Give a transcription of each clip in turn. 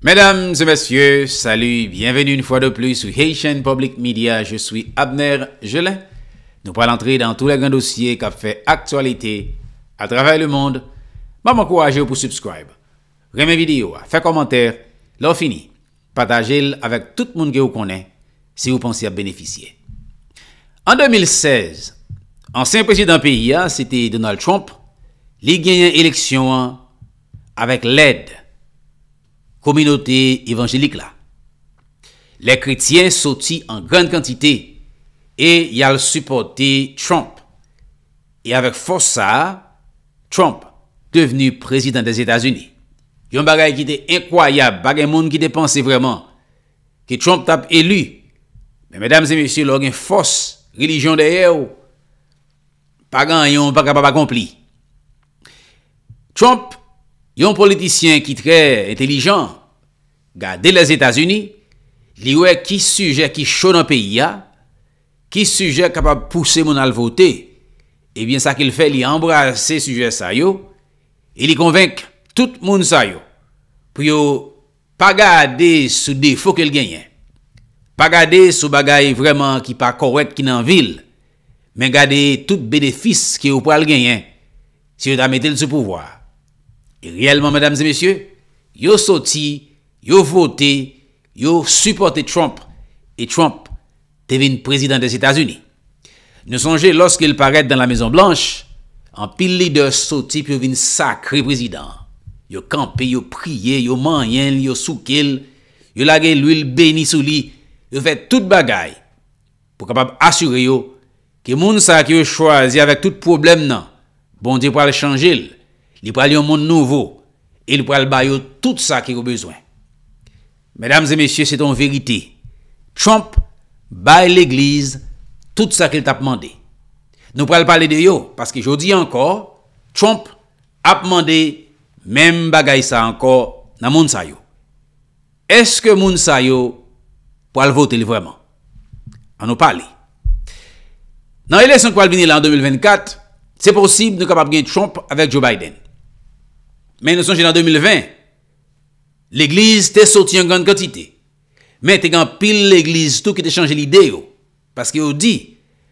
Mesdames et messieurs, salut, bienvenue une fois de plus sous Hachan Public Media. Je suis Abner Jelin. Nous parlons d'entrer dans tous les grands dossiers qui ont fait actualité à travers le monde. M'encouragez pour vous abonner. Rémy Vidéo a fait commentaire. Là, on finit. Partagez-le avec tout le monde qui vous connaît si vous pensez à bénéficier. En 2016, ancien président PIA, c'était Donald Trump, il a gagné l'élection avec l'aide communauté évangélique là. Les chrétiens sortis en grande quantité et y a supporté Trump. Et avec force ça, Trump devenu président des États-Unis. Yon bagay qui était incroyable, bagay monde qui dépensait vraiment que Trump t'a élu. Mais mesdames et messieurs, leur une force religion derrière pas grand pas capable accompli. Trump, un politicien qui est très intelligent, Gade les Etats-Unis, li wè ki suje ki chou nan peyi ya, ki suje kapab pousse moun al voté, e eh bien sa ki l fè li embrase suje sa yo, e li konvenk tout moun sa yo, pou yo pa gade sou defo ke l genyen. Pa gade sou bagay vreman ki pa korek ki nan vil, men gade tout benefis ki yo pou al genyen, si yo damete l sou pouvoar. E rèlman, madame zemesye, yo soti, yo vote, yo supporte Trump, et Trump te vin prezident des Etats-Unis. Ne sonje, loske il parete dan la Maison Blanche, an pil leader so tip yo vin sakre prezident. Yo kampe, yo priye, yo manyen, yo soukel, yo lage l'huil beni souli, yo fè tout bagay pou kapab asure yo ki moun sa ki yo chwazi avèk tout problem nan, bon di pou al chanjil, li pou al yon moun nouvo, e li pou al bayo tout sa ki yo bezwen. Mesdames et messieurs, c'est en vérité. Trump bat l'église tout ça qu'il t'a demandé. Nou pral palé de yo. Parce que jodi encore, Trump a demandé même bagaï ça encore nan Moun Sayo. Est-ce que Moun Sayo pral voté lé vraiment? An nou palé. Nan il est sans quoi le vini là en 2024, c'est possible nou kapap gen Trump avek Joe Biden. Men, il est sans je dans 2020. L'Eglise te soti yon gand katite Men te gan pil l'Eglise Tou ki te chanje l'ide yo Paske yo di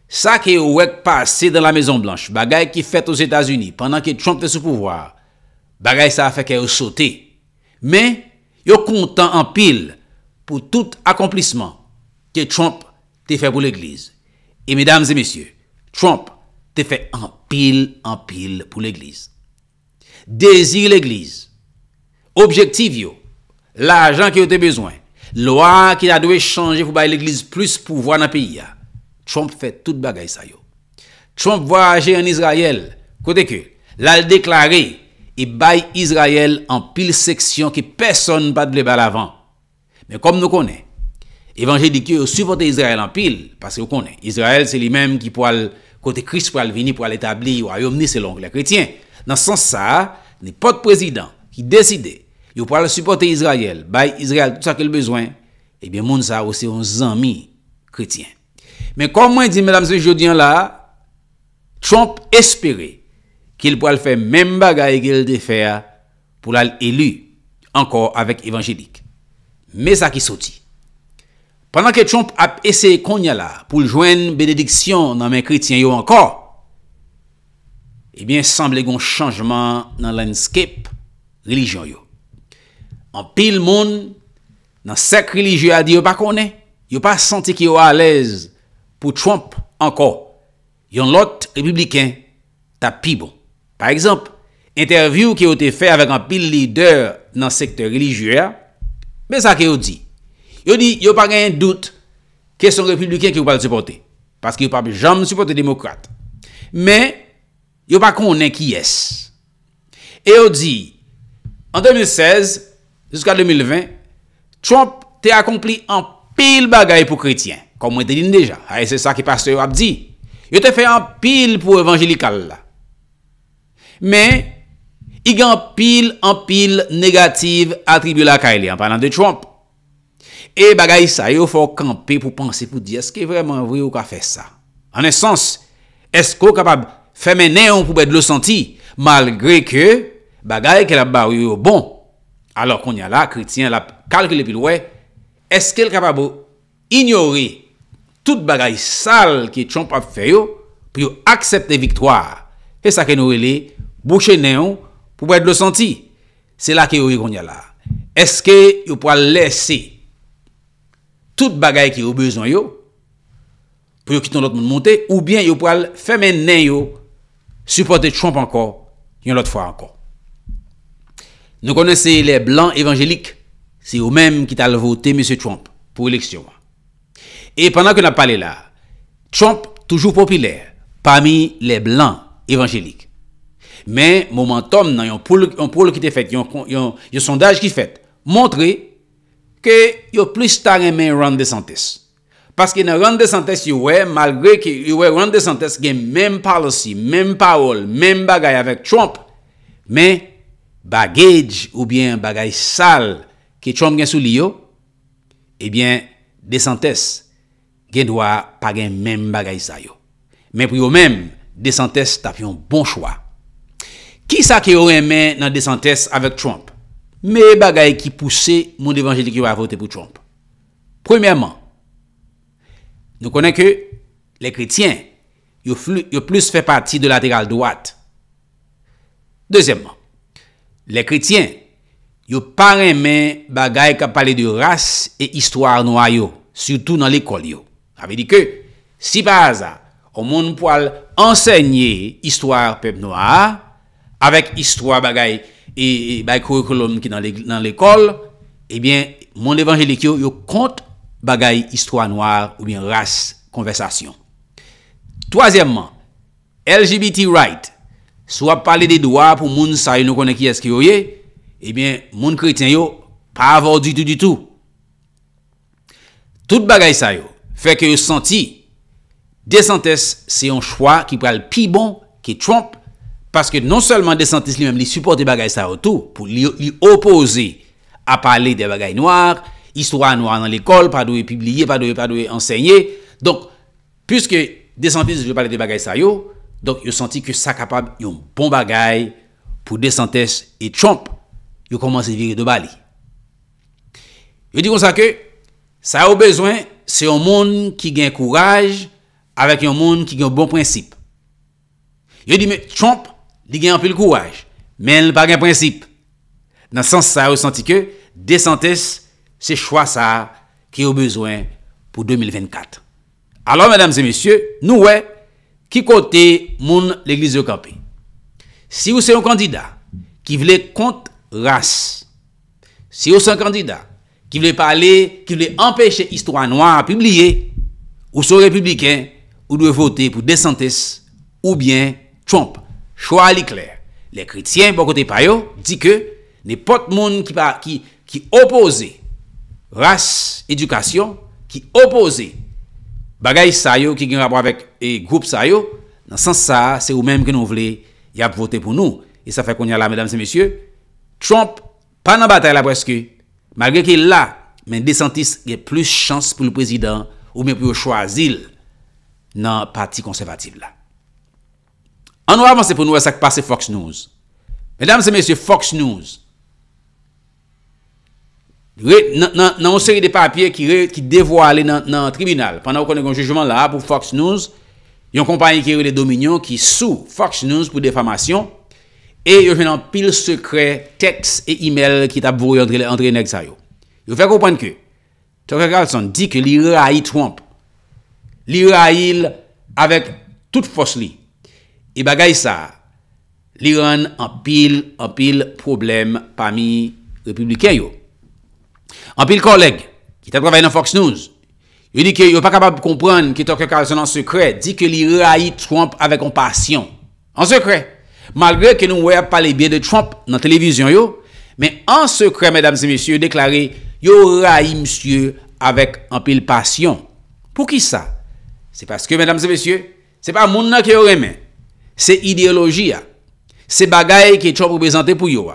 Sa ki yo wek pase de la Maison Blanche Bagay ki fet os Etats-Unis Pendan ki Trump te sou pouvoir Bagay sa a feke yo soti Men yo kontan an pil Pou tout akomplisman Ki Trump te fe pou l'Eglise Et mesdames et messieurs Trump te fe an pil an pil pou l'Eglise Dezir l'Eglise Objektiv yo la ajan ki yo te bezwen, lwa ki la dwe chanje pou bay l'Eglise plus pou vwa nan piya, Trump fè tout bagay sa yo. Trump vwa aje an Israel, kote ke, la l deklari, e bay Israel an pil seksyon ki person pa dwe bal avan. Men kom nou konen, evanje dike yo supote Israel an pil, paske yo konen, Israel se li men ki pou al kote kris pou al vini, pou al etabli, ou ayom ni selong la kretien. Nan sans sa, ni pot prezident ki deside, yo pou al supporte Yisrael, bay Yisrael tout sa ke l bezwen, eh ebyen moun sa ou se yon zanmi kretien. Men kon mwen di, mèdames e jodi an la, Trump espere ki l pou al fè mèmbaga e gèl de fè pou l al elu ankor avèk evanjelik. Mè sa ki soti. Pendan ke Trump ap ese konya la pou l jwen benediksyon nan men kretien yo ankor, ebyen eh sanble goun chanjman nan lanskèp religyon yo. An pil moun nan sek religyo a di yo pa konen. Yo pa santi ki yo alèz pou Trump anko. Yon lot republiken ta pi bon. Par exemple, interview ki yo te fè avèk an pil lider nan sek religyo a. Ben sa ki yo di. Yo di, yo pa genyen dout ke son republiken ki yo pa l'supote. Paske yo pa jam l'supote demokrate. Men, yo pa konen ki yes. E yo di, an 2016, Juska 2020, Trump te akompli an pil bagay pou kretien. Kom mwen te din deja. Ay, se sa ki pastor yo ap di. Yo te fe an pil pou evanjelikal la. Men, yi gen an pil negatif atribu la kaile an panan de Trump. E bagay sa, yo fò kampi pou pansi pou di, eske vreman vreyo ka fe sa? An esans, esko kapab feme neon pou bèd lo senti, malgre ke bagay ke la baruyo bon. alor konya la, kritien la kalkile pilwe, eske l kapabo ignori tout bagay sal ki Trump ap feyo pou yo aksepte viktoar e sa ke nou rele, bouchen nan yo pou pou edle senti. Se la ke yori konya la. Eske yo pou al lesi tout bagay ki yo bezon yo pou yo kiton lot moun monte ou bien yo pou al femen nan yo supporte Trump anko yon lot fwa anko. Nou kone se le blan evanjelik, se ou menm ki tal vote M. Trump pou eleksyon. E pandan ke nou pale la, Trump toujou popiler pami le blan evanjelik. Men, moumentom nan, yon pou lukite fet, yon sondaj ki fet, montre ke yon plis ta remen rande santes. Paske yon rande santes yowè, malgre ki yowè rande santes gen menm parlosi, menm parol, menm bagay avek Trump, menm bagage ou bien bagay sal ki Trump gen sou li yo, e bien, desantes gen dwa pa gen men bagay sa yo. Men pri yo men, desantes ta pi yon bon chwa. Ki sa ki yo remen nan desantes avek Trump? Me bagay ki pousse moun devanje di ki yo avote pou Trump? Premèman, nou konen ke, le kretien, yo plus fe pati de lateral doat. Dezemman, Le kretien yo paremen bagay ka pale de rase e istwar noa yo. Soutou nan l'ekol yo. Awe di ke, si pa aza, o mon pou al ensegne istwar peb noa, avek istwar bagay e bako lom ki nan l'ekol, ebyen, mon evanjelik yo yo kont bagay istwar noa ou bien rase konversasyon. Toasyemman, LGBT rights, Swa pale de doa pou moun sa yo nou konen ki eski yo ye... Ebyen, eh moun kriten yo... Pa avor di tou di tou... Tout bagay sa yo... Fek yo senti... Desantis se yon chwa ki pale pi bon... Ki Trump... Paske non selman Desantis li mem li supporte bagay sa yo tou... Po li opose... A pale de bagay noar... Histoire noar nan l'ekol... Pa doye piblye, pa doye enseyye... Donk... Piske Desantis je pale de bagay sa yo... Donk yo senti ke sa kapab yon bon bagay pou desantez e Trump yo komanse viri de Bali. Yo di kon sa ke, sa yo bezwen se yon moun ki gen kouraj avèk yon moun ki gen bon prinsip. Yo di me, Trump di gen anpil kouraj men par gen prinsip. Nan sens sa yo senti ke, desantez se chwa sa ki yo bezwen pou 2024. Alors, mesdames et messieurs, nou wè. Ki kote moun l'Eglise de Camping Si ou se yon kandida Ki vle kont rase Si ou se yon kandida Ki vle empèche Histoire noire a publiye Ou sou republiken Ou dwe vote pou descentes Ou bien Trump Choua li kler bon Le kritien pou kote payo Di ke ne pot moun ki opose Rase edukasyon Ki opose Bagay sa yo ki gen rapor avek e group sa yo, nan sans sa, se ou menm gen nou vle, y ap vote pou nou. E sa fe konye la, medam se mesye, Trump pan nan batay la preske, magre ki la men desantis gen plus chans pou l prezident ou men pou yo chwazil nan pati konservatif la. Anou avan se pou nou e sak pase Fox News. Medam se mesye, Fox News. nan moun seri de papye ki devwa ale nan tribunal, pandan w konen konjoujman la pou Fox News, yon kompany ki re de dominion ki sou Fox News pou defamation, e yo jwen nan pil sekre, teks e email ki tap vour yon drenex a yo. Yo fèk wopan ke, tèk wè kal son di ke li re a il Trump, li re a il avèk tout fos li, e bagay sa, li ren an pil, an pil problem pa mi republiken yo. Anpil koleg Ki ta kravay nan Fox News Yo di ke yo pa kapab kompran Ki toke kason ansekre Di ke li rayi Trump avèk anpasyon Ansekre Malgre ke nou wè pa le bè de Trump Nan televizyon yo Men ansekre mèdames et messieurs Deklaré yo rayi msye Avèk anpil pasyon Pou ki sa? Se paske mèdames et messieurs Se pa moun nan ki yo remè Se ideoloji ya Se bagay ki Trump reprezentè pou yo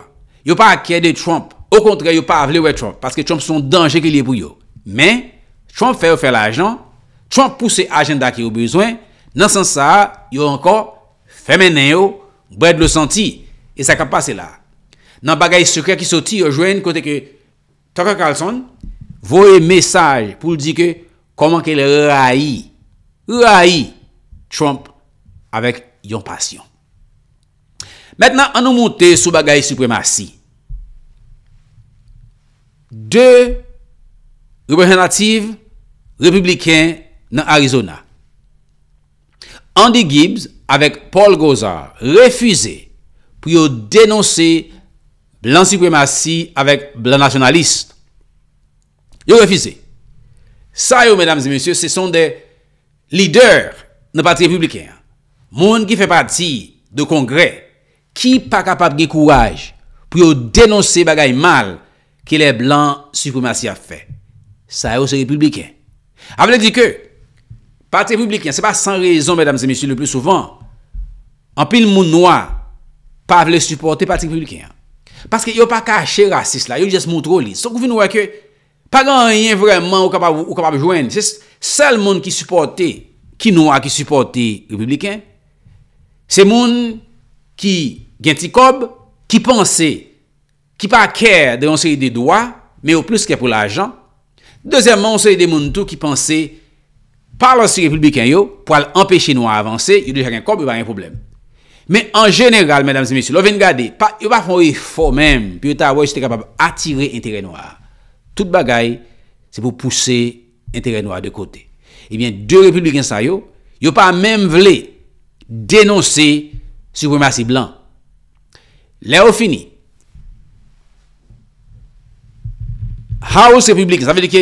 Yo pa akè de Trump Ou kontre yo pa avle wey Trump. Paske Trump son danje ki liye pou yo. Men, Trump fè ou fè la ajan. Trump pousse ajan da ki yo bezwen. Nan san sa, yo ankon fèmènen yo, mbred le senti. E sa kap pase la. Nan bagay sekre ki soti, yo jwen kote ke Tucker Carlson vore mesaj pou di ke koman ke le raï. Raï Trump avèk yon pasyon. Mètna an nou moutè sou bagay supremasi. De reprejnative republiken nan Arizona. Andy Gibbs avèk Paul Gozar refüze pou yo denonse blansi kremasi avèk blan nationaliste. Yo refüze. Sa yo, mesdames et messieurs, se son de lider nan pati republiken. Moun ki fè pati de kongre, ki pa kapat ge kouwaj pou yo denonse bagay mal reprejnative. ke le blan suprimasy a fe. Sa e ou se republiken. A vle di ke, pati republiken, se pa san rezon, mèdames et messieurs, le plus souvent, an pil moun noa, pa vle supporte pati republiken. Paske yo pa ka che rasis la, yo jes moun troli. Sok ou vi nou wè ke, pa gan rien vreman ou kapab joen. Se sal moun ki supporte, ki nou a ki supporte republiken, se moun ki ginti kob, ki pense, ki pa kèr de yon seri de doa, me ou plus kèr pou l'ajan. Dezyèmman, yon seri de moun tou ki pansè palansi republikan yo, pou al empèche nou avansè, yon de chèkè kom, yon pa yon problem. Men en jenèral, mèdames et messieurs, lò ven gade, yon pa fò yon fò mèm, pi yon ta wò yon stè kapab ativè yon terè noua. Tout bagay, se pou pousè yon terè noua de kote. Ebyen, eh dè republikan sa yo, yon pa mèm vlé denonsè supremassi blan. Lè ou finit, House Republikan, saveli ki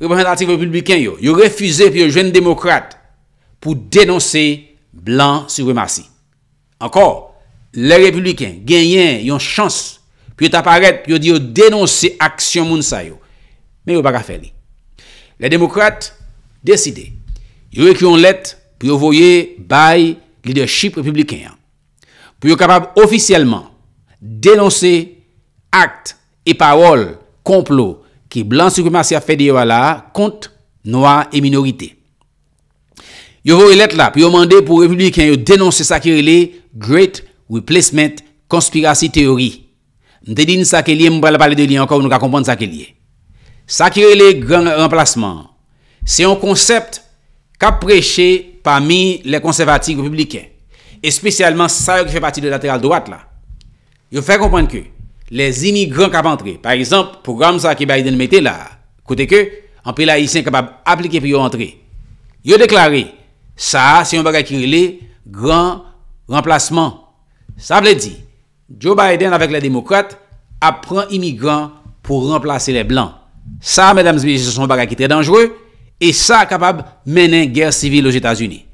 reprezentatif republikan yo, yo refuze pi yo jwen demokrate pou denonse blan sou remasi. Ankor, le republikan, genyen, yon chans, pi yo taparet, pi yo diyo denonse aksyon moun sa yo. Men yo baka fè li. Le demokrate, deside, yo ek yon let, pi yo voye bay leadership republikan. Pi yo kapab ofisyelman denonse akte e parol konplo ki blan suprimasyaf fede yo ala kont noa e minorite yo vore let la pi yo mande pou republikan yo denonse sakirele great replacement konspirasi teori nte din sakirele mbale pale de li ankor nou ka kompon sakirele sakirele gran remplasman se yon konsept ka preche pami le konservatif republikan, espesyalman sa yo ki fè pati de lateral doat la yo fè kompon ki yo les imigran kap antre. Par exemple, pou ram sa ki Biden mette la, kote ke, anpil la isen kapab aplike pi yo antre. Yo deklare, sa, si yon baga ki yon le, gran remplasman. Sa ple di, Joe Biden avek la demokrate, ap pran imigran pou remplase le blan. Sa, mesdames et mesdames, sa son baga ki tre dangereux, e sa kapab menen ger sivil yo Etats-Unis.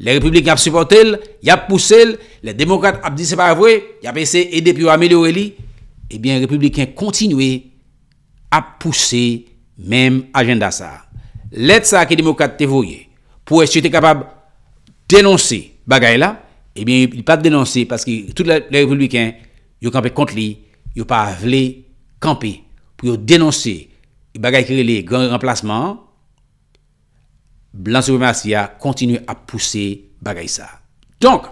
Le republik ap supote el, yap pousse el, le demokrate ap dise pa avwe, yap ese ede pi yo amelio el li, eh bien, républicains continue à pousser même agenda ça. L'aide ça que les démocrates te pour être capable de dénoncer bagaille là, Et eh bien, peuvent pas dénoncer parce que tous les républicains, ils ont campé contre lui, ils ont pas voulu camper pour dénoncer les qui les grand remplacement, Blanc supremacia continue à pousser bagaille ça. Donc,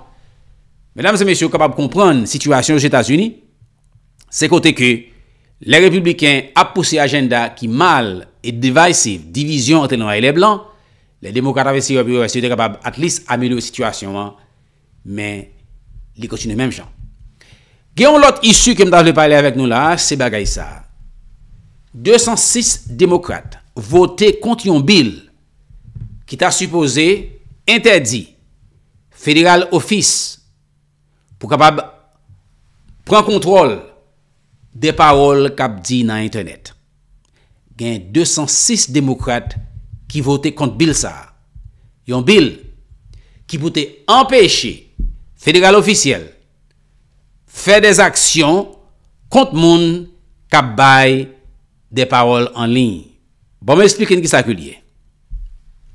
mesdames et messieurs, capable de comprendre la situation aux États-Unis, Se kote ke, le republiken ap pousse agenda ki mal et devise division entre noir et le blanc, le demokrata ve si republikan se de kapab atlis amelou situasyon an, men li kontine menm chan. Gen yon lot issu ke mtase de pale avek nou la, se bagay sa. 206 demokrata vote konti yon bil ki ta suppose interdi federal office pou kapab pren kontrol De parol kap di nan internet Gen 206 demokrate Ki vote kont bil sa Yon bil Ki pote empeshe Federal ofisiel Fè des aksyon Kont moun Kap bay De parol an lin Bon mè explik en ki sakul ye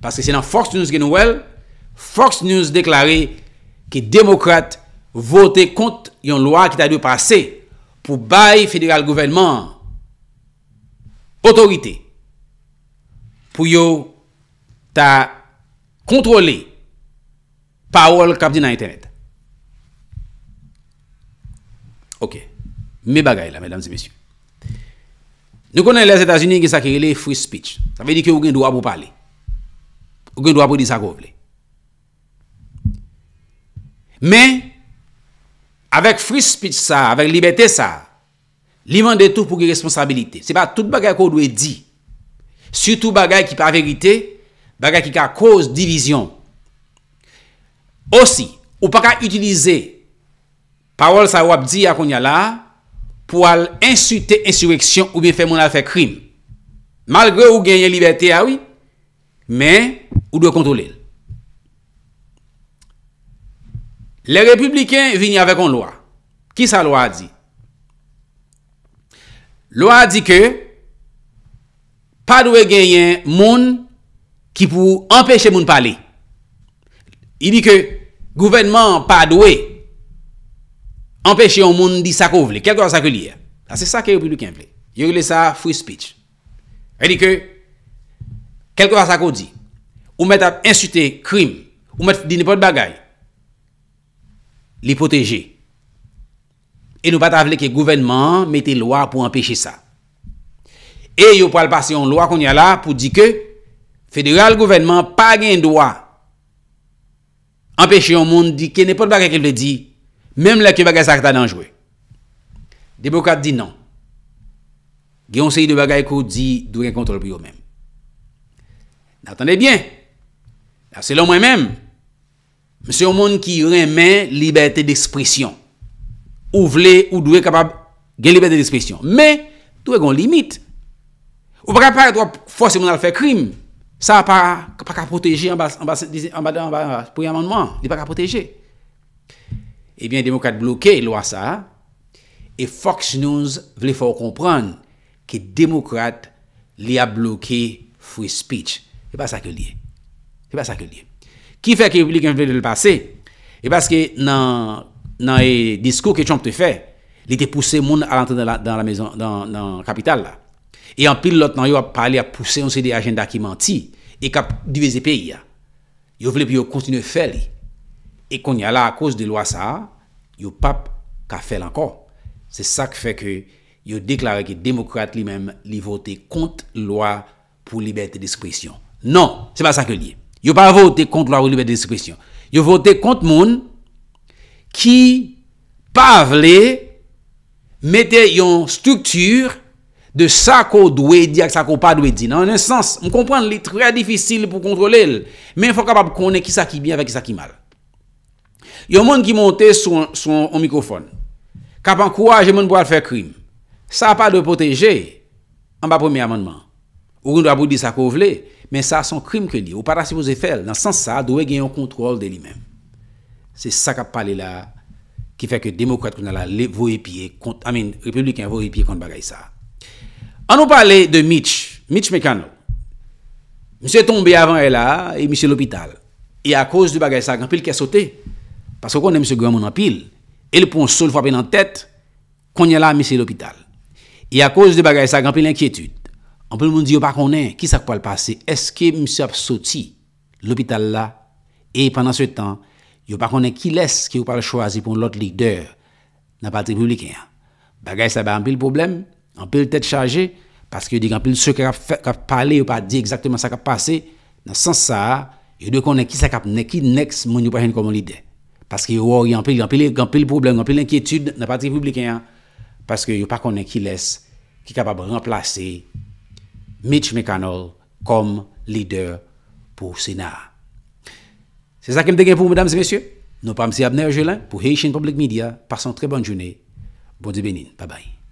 Pase se nan Fox News gen nou el Fox News deklare Ki demokrate vote kont Yon loy ki ta dwe pase pou bay federal govenman otorite pou yo ta kontrole parol kap di nan internet. Ok. Me bagay la, mesdames et messieurs. Nou konen les Etats-Unis gen sa kerele free speech. Sa ve di ki ou gen doa pou pale. Ou gen doa pou disa kouble. Men, Avèk frispit sa, avèk libetè sa, liman de tou pou ki responsabilite. Se pa tout bagay ko dwe di. Soutou bagay ki pa verite, bagay ki ka koz divizyon. Osi, ou pa ka utilize parol sa wap di akon ya la pou al insute insureksyon ou bi fè moun al fè krim. Malgre ou genye libetè awi, ah men ou dwe kontrole l. Le republiken vini avèk an lo a. Ki sa lo a di? Lo a di ke padwe genyen moun ki pou empèche moun pale. I di ke gouvenman padwe empèche yon moun di sakow vle, kelkwa sakow liye. La se sa ke republiken vle. Yorile sa free speech. El di ke kelkwa sakow di. Ou met ap insulte krim. Ou met dinipot bagay. Ou met Li poteje. E nou pat avle ke gouvenman... Mete lwa pou empèche sa. E yo pal passe yon lwa kon yon la... Pou di ke... Fèderal gouvenman pa gen lwa... Empèche yon moun di ke... Nè pot bagay ki vle di... Mèm lè ki bagay sakta nanjwe. Dibokat di non. Gyon se yon bagay ko di... Dure kontrol pou yon mèm. N'atande bien. Selon mwen mèm... Mse yon moun ki yon remen Liberté d'expression Ou vle ou dwe kapab Gen Liberté d'expression Mè, dwe gon limite Ou baka pa fòs yon moun al fè krim Sa pa, baka protèje Mba, mba, mba, mba, mba Pou yon moun moun, li baka protèje Ebyen, eh Demokrat bloke, lwa sa E fòk ch nouz Vle fòk kompran Ki Demokrat li a bloke Free speech E ba sa ke liye E ba sa ke liye Ki fè ki yon plik yon vle de l'passe? E baske nan e diskou ke chomp te fè, li te pousse moun alante dan kapital la. E an pil lot nan yon a pâli a pousse yon se de agenda ki manti, e kap dweze peyi ya. Yon vle pi yon kontine fè li. E kon yon ala a kos de lwa sa, yon pap ka fè lankor. Se sak fè ki yon deklare ki demokrate li men li vote kont lwa pou liberté diskresyon. Non, se pa sa ke liye. Yo pa vote kont lo a ou libe de diskretyon. Yo vote kont moun ki pa vle mette yon struktur de sa ko dwe di ak sa ko pa dwe di. Nan an sens, m komprend li tre difficile pou kontrole l. Men fok apap konen ki sa ki byan ve ki sa ki mal. Yo moun ki monte sou an mikrofon. Kapan kouaj, yon moun pou al fe krim. Sa pa de poteje an pa premi ammanman. Ou koun do apou di sa ko vle. men sa son krim ke di, ou para si mou ze fel, nan san sa, dou e genyon kontrol de li men. Se sa ka pale la, ki feke demokrate kon ala, le voe piye kont, amin, republikan, voe piye kont bagay sa. An nou pale de Mitch, Mitch Meccano, mse tombe avan e la, e mse l'hopital, e a koz di bagay sa, gan pil ke sote, pasko kon e mse gwa moun an pil, e le pon sol fwa pe nan tet, konye la mse l'hopital. E a koz di bagay sa, gan pil l'enkyetude, anpil moun di yo pa konen ki sak pa l'pase, eske mse ap soti l'hopital la, e pendant se tan, yo pa konen ki les ki yo pa l'choase pou l'ot l'ideur na pati republikan. Bagay sa ba anpil problem, anpil tet chaje, paske yo di anpil se ka pa pale, yo pa di ekzakteman sa ka pase, nan san sa, yo di konen ki sak ap neki neks moun yo pa jen komon lide. Paske yo woy anpil problem, anpil l'enkyetude na pati republikan, paske yo pa konen ki les ki kapab renplase Mitch McConnell comme leader pour le Sénat. C'est ça qui me dégaine pour mesdames et messieurs. Nous pas M. Abner Jelin pour Haitian Public Media. Passons une très bonne journée. Bon journée. Bye bye.